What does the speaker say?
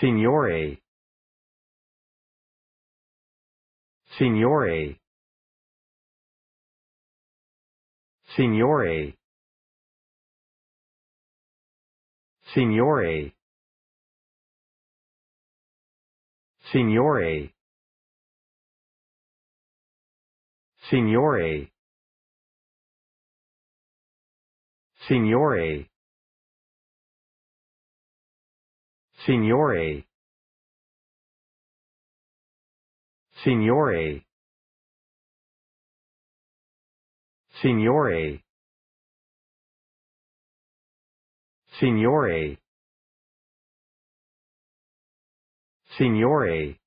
Signore. Signore. Signore. Signore. Signore. Signore. Signore. Signore. Signore. Signore. Signore. Signore.